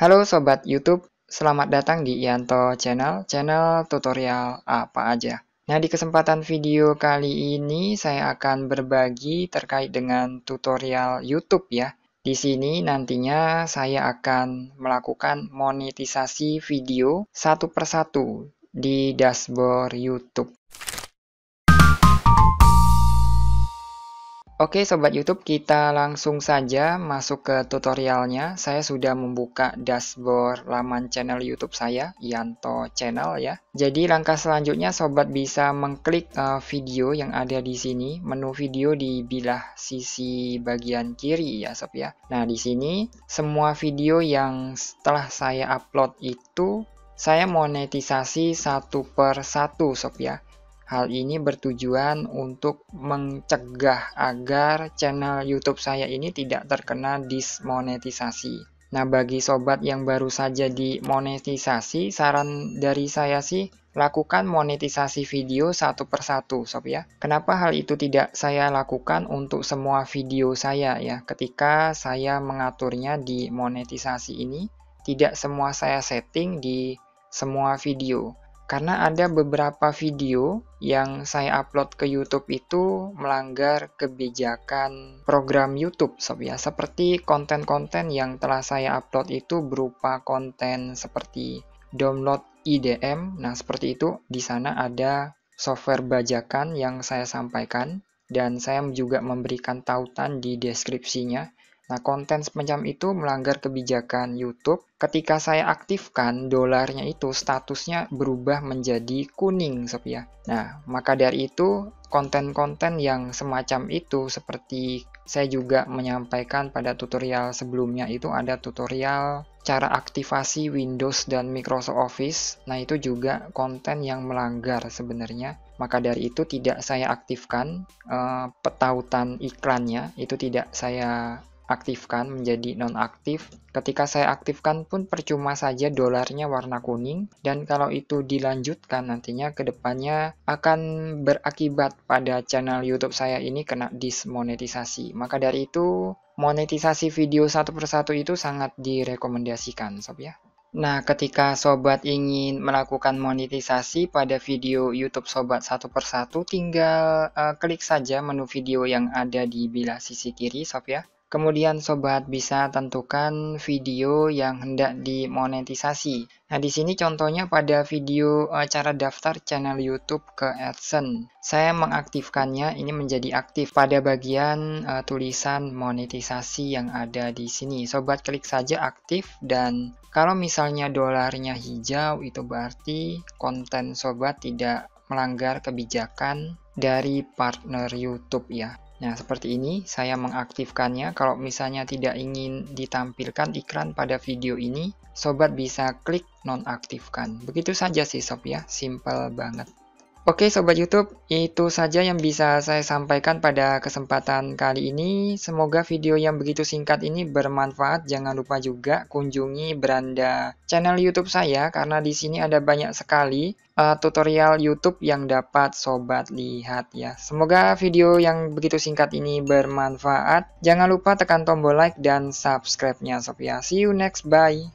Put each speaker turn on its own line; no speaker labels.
Halo Sobat Youtube, selamat datang di Yanto Channel, channel tutorial apa aja. Nah di kesempatan video kali ini saya akan berbagi terkait dengan tutorial Youtube ya. Di sini nantinya saya akan melakukan monetisasi video satu persatu di dashboard Youtube. Oke Sobat Youtube, kita langsung saja masuk ke tutorialnya. Saya sudah membuka dashboard laman channel Youtube saya, Yanto Channel ya. Jadi langkah selanjutnya Sobat bisa mengklik uh, video yang ada di sini, menu video di bilah sisi bagian kiri ya Sob ya. Nah di sini semua video yang setelah saya upload itu saya monetisasi satu per satu Sob ya. Hal ini bertujuan untuk mencegah agar channel YouTube saya ini tidak terkena dismonetisasi. Nah, bagi sobat yang baru saja dimonetisasi, saran dari saya sih lakukan monetisasi video satu persatu sob ya kenapa hal itu tidak saya lakukan untuk semua video saya ya ketika saya mengaturnya di monetisasi ini tidak semua saya setting di semua video karena ada beberapa video yang saya upload ke YouTube itu melanggar kebijakan program YouTube sob ya. Seperti konten-konten yang telah saya upload itu berupa konten seperti download IDM. Nah, seperti itu di sana ada software bajakan yang saya sampaikan dan saya juga memberikan tautan di deskripsinya Nah, konten semacam itu melanggar kebijakan YouTube. Ketika saya aktifkan dolarnya itu statusnya berubah menjadi kuning, sob ya. Nah, maka dari itu konten-konten yang semacam itu seperti saya juga menyampaikan pada tutorial sebelumnya itu ada tutorial cara aktivasi Windows dan Microsoft Office. Nah, itu juga konten yang melanggar sebenarnya maka dari itu tidak saya aktifkan uh, petautan iklannya itu tidak saya aktifkan menjadi nonaktif. Ketika saya aktifkan pun percuma saja dolarnya warna kuning dan kalau itu dilanjutkan nantinya ke depannya akan berakibat pada channel YouTube saya ini kena dismonetisasi. Maka dari itu monetisasi video satu persatu itu sangat direkomendasikan sob ya. Nah, ketika sobat ingin melakukan monetisasi pada video YouTube sobat satu persatu, tinggal uh, klik saja menu video yang ada di bilah sisi kiri, sob ya. Kemudian sobat bisa tentukan video yang hendak dimonetisasi. Nah, di sini contohnya pada video cara daftar channel YouTube ke AdSense. Saya mengaktifkannya ini menjadi aktif pada bagian uh, tulisan monetisasi yang ada di sini. Sobat klik saja aktif dan kalau misalnya dolarnya hijau itu berarti konten sobat tidak melanggar kebijakan dari partner YouTube ya. Nah, seperti ini saya mengaktifkannya. Kalau misalnya tidak ingin ditampilkan iklan pada video ini, sobat bisa klik nonaktifkan. Begitu saja sih sob ya, simple banget. Oke Sobat Youtube, itu saja yang bisa saya sampaikan pada kesempatan kali ini. Semoga video yang begitu singkat ini bermanfaat. Jangan lupa juga kunjungi beranda channel Youtube saya karena di sini ada banyak sekali uh, tutorial Youtube yang dapat Sobat lihat ya. Semoga video yang begitu singkat ini bermanfaat. Jangan lupa tekan tombol like dan subscribe-nya Sob ya. See you next, bye!